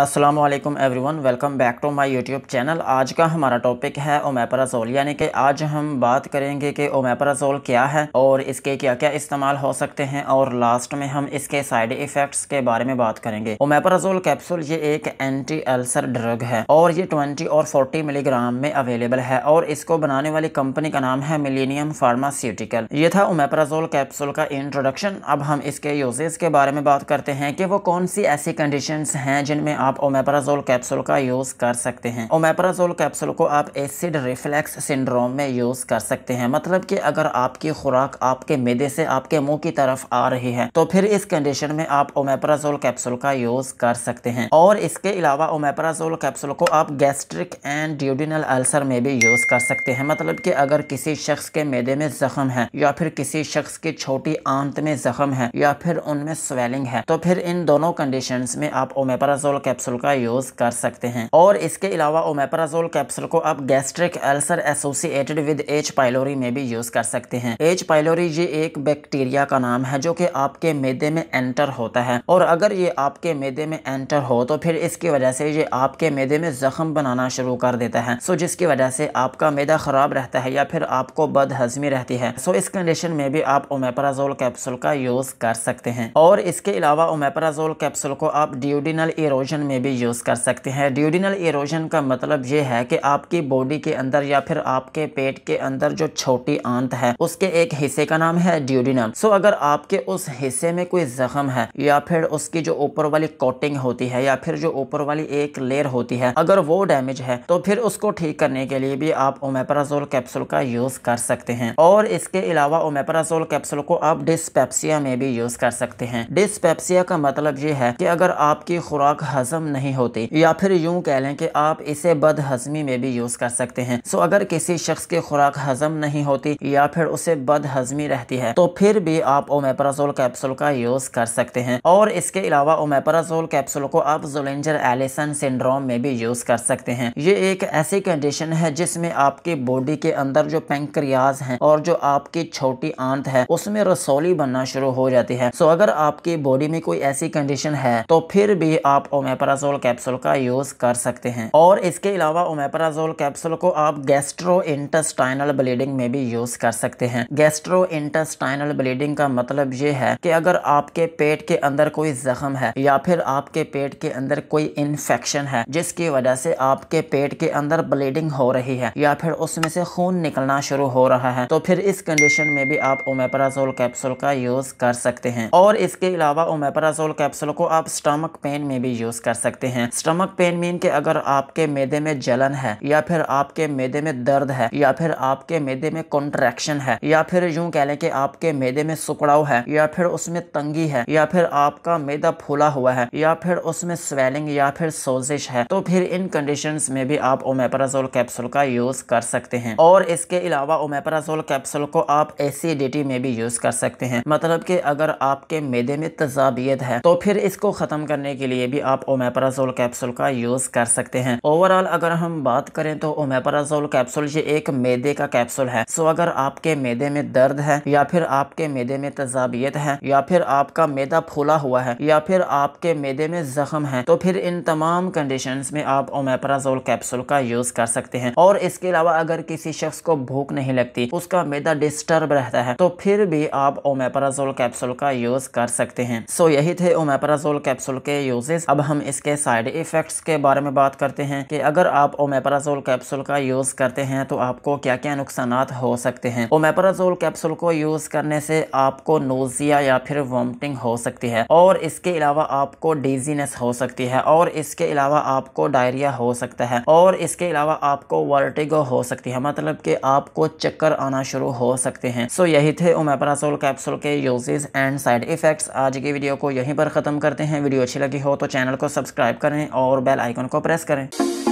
Aslam everyone welcome back to my YouTube channel आज का हमारा टॉपिक है ओमेपराजोल यानी कि आज हम बात करेंगे कि ओमेपराजोल क्या है और इसके क्या क्या इस्तेमाल हो सकते हैं और लास्ट में हम इसके साइड इफ़ेक्ट्स के बारे में बात करेंगे ओमेपराजोल कैप्सूल ये एक एंटी अल्सर ड्रग है और ये ट्वेंटी और फोर्टी मिलीग्राम में अवेलेबल है और इसको बनाने वाली कंपनी का नाम है मिलीनियम फार्मास्यूटिकल ये था ओमेपराजोल कैप्सूल का इंट्रोडक्शन अब हम इसके यूजेज के बारे में बात करते हैं कि वो कौन सी ऐसी कंडीशन हैं जिनमें आप आप ओमेपराजोल कैप्सूल का यूज़ कर सकते हैं ओमेपराजोल कैप्सूल को आप एसिड रिफ्लेक्स सिंड्रोम में यूज़ कर सकते हैं मतलब कि अगर आपकी खुराक आपके मेदे से आपके मुंह की तरफ आ रही है तो फिर इस कंडीशन में आप ओमेपराजोल कैप्सूल का यूज़ कर सकते हैं और इसके अलावा ओमेपराजोल कैप्सूल को आप गैस्ट्रिक एंड ड्यूडिनल अल्सर में भी यूज़ कर सकते हैं मतलब की अगर किसी शख्स के मेदे में जख्म है या फिर किसी शख्स की छोटी आंत में जख्म है या फिर उनमें स्वेलिंग है तो फिर इन दोनों कंडीशन में आप ओमेपराजोल कैप्सूल कैप्सूल का यूज़ कर सकते हैं और इसके अलावा ओमेपराजोल कैप्सूल को आप gastric ulcer associated with H pylori में भी यूज़ कर सकते हैं एच पाइलोरी ये एक बैक्टीरिया का नाम है जो कि आपके मेदे में एंटर होता है और अगर ये आपके मेदे में एंटर हो तो फिर इसकी वजह से ये आपके मेदे में जख्म बनाना शुरू कर देता है सो जिसकी वजह से आपका मेदा खराब रहता है या फिर आपको बदहजमी रहती है सो इस कंडीशन में भी आप ओमेपराजोल कैप्सूल का यूज़ कर सकते हैं और इसके अलावा ओमेपराजोल कैप्सूल को आप ड्यूडिनल इरोजन इरोजन में भी यूज़ कर सकते हैं ड्यूडिनल इरोजन का मतलब ये है कि आपकी बॉडी के अंदर या फिर आपके पेट के अंदर जो छोटी आंत है उसके एक हिस्से का नाम है ड्यूडिनल सो अगर आपके उस हिस्से में कोई जख्म है या फिर उसकी जो ऊपर वाली कोटिंग होती है या फिर जो ऊपर वाली एक लेयर होती है अगर वो डैमेज है तो फिर उसको ठीक करने के लिए भी आप ओमेपराजोल कैप्सूल का यूज़ कर सकते हैं और इसके अलावा ओमेपराजोल कैप्सूल को आप डिस्पेप्सिया में भी यूज़ कर सकते हैं डिस्पेप्सिया का मतलब ये है कि अगर आपकी खुराक हज हजम नहीं होती या फिर यूं कह लें कि आप इसे बद हजमी में भी यूज कर सकते हैं सो अगर किसी शख्स की खुराक हजम नहीं होती या फिर उसे बद हजमी रहती है तो फिर भी आप ओमेपराजोल कैप्सूल का यूज कर सकते हैं और इसके अलावा ओमेपराजोल कैप्सूल को आप जोलेंजर एलिसन सिंड्रोम में भी यूज कर सकते हैं ये एक ऐसी कंडीशन है जिसमें आपकी बॉडी के अंदर जो पेंक्रियाज हैं और जो आपकी छोटी आंत है उसमें रसोली बनना शुरू हो जाती है सो अगर आपकी बॉडी में कोई ऐसी कंडीशन है तो फिर भी आप ओमे ओमेपराजोल कैप्सूल का यूज़ कर सकते हैं और इसके अलावा ओमेपराजोल कैप्सूल को आप गैस्ट्रो इंटेस्टाइनल ब्लीडिंग में भी यूज़ कर सकते हैं गैस्ट्रो इंटेस्टाइनल ब्लीडिंग का मतलब ये है कि अगर आपके पेट के अंदर कोई जख्म है या फिर आपके पेट के अंदर कोई इन्फेक्शन है जिसकी वजह से आपके पेट के अंदर ब्लीडिंग हो रही है या फिर उसमें से खून निकलना शुरू हो रहा है तो फिर इस कंडीशन में भी आप ओमेपराजोल कैप्सूल का यूज कर सकते हैं और इसके अलावा ओमेपराजोल कैप्सूल को आप स्टमक पेन में भी यूज कर कर सकते हैं स्टमक पेन मीन के अगर आपके मेदे में जलन है या फिर आपके मेदे में दर्द है या फिर आपके मेदे में कॉन्ट्रैक्शन है या फिर यूं कह लें कि आपके मेदे में सुकड़ाव है या फिर उसमें तंगी है या फिर आपका मेदा फूला हुआ है या फिर उसमें स्वेलिंग या फिर सोजिश है तो फिर इन कंडीशन में भी आप ओमेपराजोल कैप्सूल का यूज कर सकते हैं और इसके अलावा ओमेपराजोल कैप्सूल को आप एसिडिटी में भी यूज कर सकते हैं मतलब कि अगर आपके मेदे में तजाबियत है तो फिर इसको खत्म करने के लिए भी आप ओमेपराजोल कैप्सूल का यूज़ कर सकते हैं ओवरऑल अगर हम बात करें तो ओमेपराजोल कैप्सूल ये एक मेदे का कैप्सूल है सो अगर आपके मेदे में दर्द है या फिर आपके मेदे में तजाबियत है या फिर आपका मेदा फूला हुआ है या फिर आपके मेदे में जख्म है तो फिर इन तमाम कंडीशन में आप ओमेपराजोल कैप्सूल का यूज़ कर सकते हैं और इसके अलावा अगर किसी शख्स को भूख नहीं लगती उसका मेदा डिस्टर्ब रहता है तो फिर भी आप ओमेपराजोल कैप्सूल का यूज़ कर सकते हैं सो यही थे ओमेपराजोल कैप्सूल के यूजेस अब हम इसके साइड इफ़ेक्ट्स के बारे में बात करते हैं कि अगर आप ओमेपराजोल कैप्सूल का यूज़ करते हैं तो आपको क्या क्या नुकसान हो सकते हैं ओमेपराजोल कैप्सूल को यूज़ करने से आपको नोजिया या फिर वॉमटिंग हो सकती है और इसके अलावा आपको डिजीनेस हो सकती है और इसके अलावा आपको डायरिया हो सकता है और इसके अलावा आपको वर्टिगो हो सकती है मतलब कि आपको चक्कर आना शुरू हो सकते हैं सो यही थे ओमेपराजोल कैप्सूल के यूजेज एंड साइड इफेक्ट्स आज की वीडियो को यहीं पर ख़त्म करते हैं वीडियो अच्छी लगी हो तो चैनल को सब सब्सक्राइब करें और बेल आइकन को प्रेस करें